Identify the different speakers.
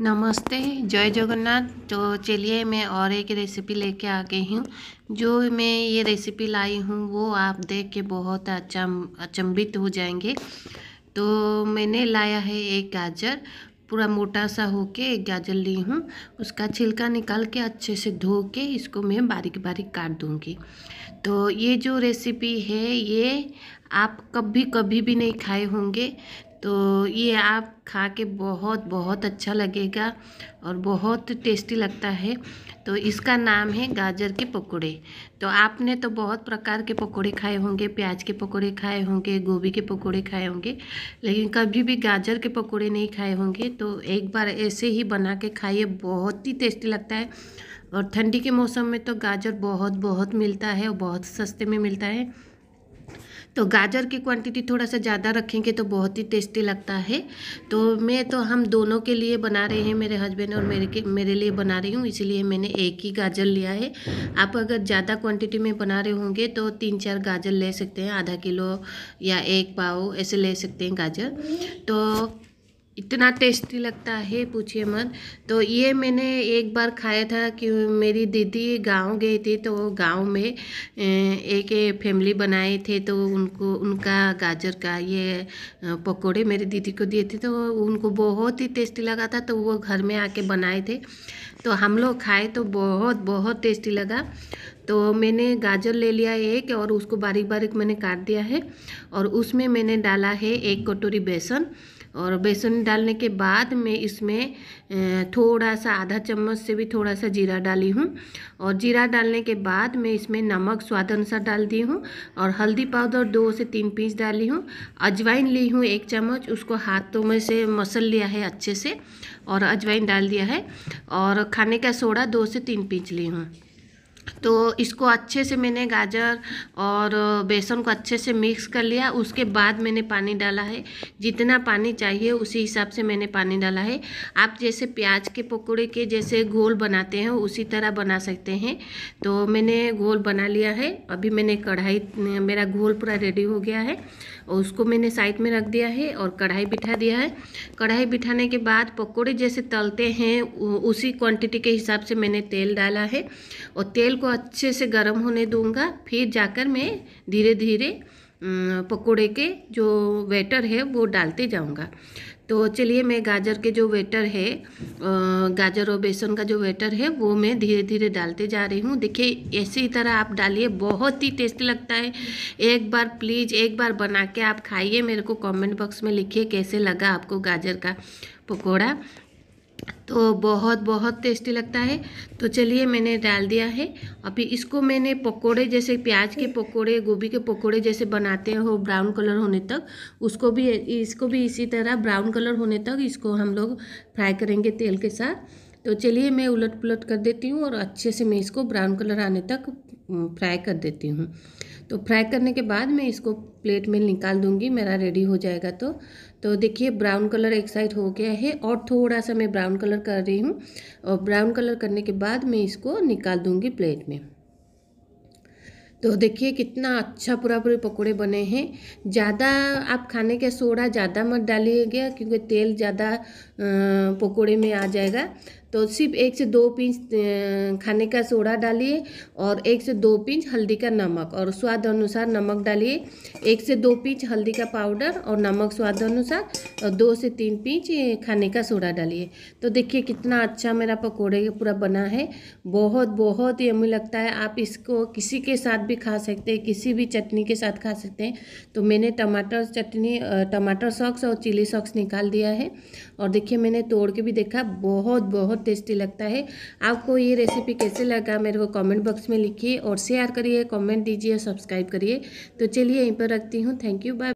Speaker 1: नमस्ते जय जगन्नाथ तो चलिए मैं और एक रेसिपी लेके आ गई हूँ जो मैं ये रेसिपी लाई हूँ वो आप देख के बहुत अचम अचंभित हो जाएंगे तो मैंने लाया है एक गाजर पूरा मोटा सा होके एक गाजर ली हूँ उसका छिलका निकाल के अच्छे से धो के इसको मैं बारीक बारीक काट दूँगी तो ये जो रेसिपी है ये आप कभी कभी भी नहीं खाए होंगे तो ये आप खा के बहुत बहुत अच्छा लगेगा और बहुत टेस्टी लगता है तो इसका नाम है गाजर के पकोड़े तो आपने तो बहुत प्रकार के पकोड़े खाए होंगे प्याज के पकोड़े खाए होंगे गोभी के पकोड़े खाए होंगे लेकिन कभी भी गाजर के पकोड़े नहीं खाए होंगे तो एक बार ऐसे ही बना के खाइए बहुत ही टेस्टी लगता है और ठंडी के मौसम में तो गाजर बहुत बहुत मिलता है और बहुत सस्ते में मिलता है तो गाजर की क्वांटिटी थोड़ा सा ज़्यादा रखेंगे तो बहुत ही टेस्टी लगता है तो मैं तो हम दोनों के लिए बना रहे हैं मेरे हस्बैंड और मेरे के मेरे लिए बना रही हूँ इसलिए मैंने एक ही गाजर लिया है आप अगर ज़्यादा क्वांटिटी में बना रहे होंगे तो तीन चार गाजर ले सकते हैं आधा किलो या एक पाव ऐसे ले सकते हैं गाजर तो इतना टेस्टी लगता है पूछिए मत तो ये मैंने एक बार खाया था कि मेरी दीदी गांव गई थी तो गांव में एक फैमिली बनाए थे तो उनको उनका गाजर का ये पकोड़े मेरी दीदी को दिए थे तो उनको बहुत ही टेस्टी लगा था तो वो घर में आके बनाए थे तो हम लोग खाए तो बहुत बहुत टेस्टी लगा तो मैंने गाजर ले लिया है एक और उसको बारीक बारीक मैंने काट दिया है और उसमें मैंने डाला है एक कटोरी बेसन और बेसन डालने के बाद मैं इसमें थोड़ा सा आधा चम्मच से भी थोड़ा सा जीरा डाली हूँ और जीरा डालने के बाद मैं इसमें नमक स्वाद अनुसार डाल दी हूँ और हल्दी पाउडर दो से तीन पीस डाली हूँ अजवाइन ली हूँ एक चम्मच उसको हाथों में से मसल लिया है अच्छे से और अजवाइन डाल दिया है और खाने का सोडा दो से तीन पीस ली हूँ तो इसको अच्छे से मैंने गाजर और बेसन को अच्छे से मिक्स कर लिया उसके बाद मैंने पानी डाला है जितना पानी चाहिए उसी हिसाब से मैंने पानी डाला है आप जैसे प्याज के पकौड़े के जैसे घोल बनाते हैं उसी तरह बना सकते हैं तो मैंने घोल बना लिया है अभी मैंने कढ़ाई मेरा घोल पूरा रेडी हो गया है और उसको मैंने साइड में रख दिया है और कढ़ाई बिठा दिया है कढ़ाई बिठाने के बाद पकौड़े जैसे तलते हैं उसी क्वान्टिटी के हिसाब से मैंने तेल डाला है और तेल को अच्छे से गर्म होने दूंगा फिर जाकर मैं धीरे धीरे पकोड़े के जो वेटर है वो डालते जाऊंगा तो चलिए मैं गाजर के जो वेटर है गाजर और बेसन का जो वेटर है वो मैं धीरे धीरे डालते जा रही हूँ देखिए ऐसी तरह आप डालिए बहुत ही टेस्टी लगता है एक बार प्लीज़ एक बार बना के आप खाइए मेरे को कमेंट बॉक्स में लिखिए कैसे लगा आपको गाजर का पकोड़ा तो बहुत बहुत टेस्टी लगता है तो चलिए मैंने डाल दिया है और फिर इसको मैंने पकोड़े जैसे प्याज के पकोड़े गोभी के पकोड़े जैसे बनाते हो ब्राउन कलर होने तक उसको भी इसको भी इसी तरह ब्राउन कलर होने तक इसको हम लोग फ्राई करेंगे तेल के साथ तो चलिए मैं उलट पुलट कर देती हूँ और अच्छे से मैं इसको ब्राउन कलर आने तक फ्राई कर देती हूँ तो फ्राई करने के बाद मैं इसको प्लेट में निकाल दूँगी मेरा रेडी हो जाएगा तो तो देखिए ब्राउन कलर एक साइड हो गया है और थोड़ा सा मैं ब्राउन कलर कर रही हूँ और ब्राउन कलर करने के बाद मैं इसको निकाल दूँगी प्लेट में तो देखिए कितना अच्छा पूरा पूरे पकौड़े बने हैं ज़्यादा आप खाने के सोडा ज़्यादा मत डालिएगा क्योंकि तेल ज़्यादा पकौड़े में आ जाएगा तो सिर्फ एक से दो पिंच खाने का सोडा डालिए और एक से दो पिंच हल्दी का नमक और स्वाद अनुसार नमक डालिए एक से दो पिंच हल्दी का पाउडर और नमक स्वाद अनुसार और दो से तीन पिंच खाने का सोडा डालिए तो देखिए कितना अच्छा मेरा पकौड़े पूरा बना है बहुत बहुत यमी लगता है आप इसको किसी के साथ भी खा सकते हैं किसी भी चटनी के साथ खा सकते हैं तो मैंने टमाटर चटनी टमाटर सॉक्स और चिली सॉक्स निकाल दिया है और देखिए मैंने तोड़ के भी देखा बहुत बहुत बहुत टेस्टी लगता है आपको ये रेसिपी कैसे लगा मेरे को कमेंट बॉक्स में लिखिए और शेयर करिए कमेंट दीजिए सब्सक्राइब करिए तो चलिए यहीं पर रखती हूँ थैंक यू बाय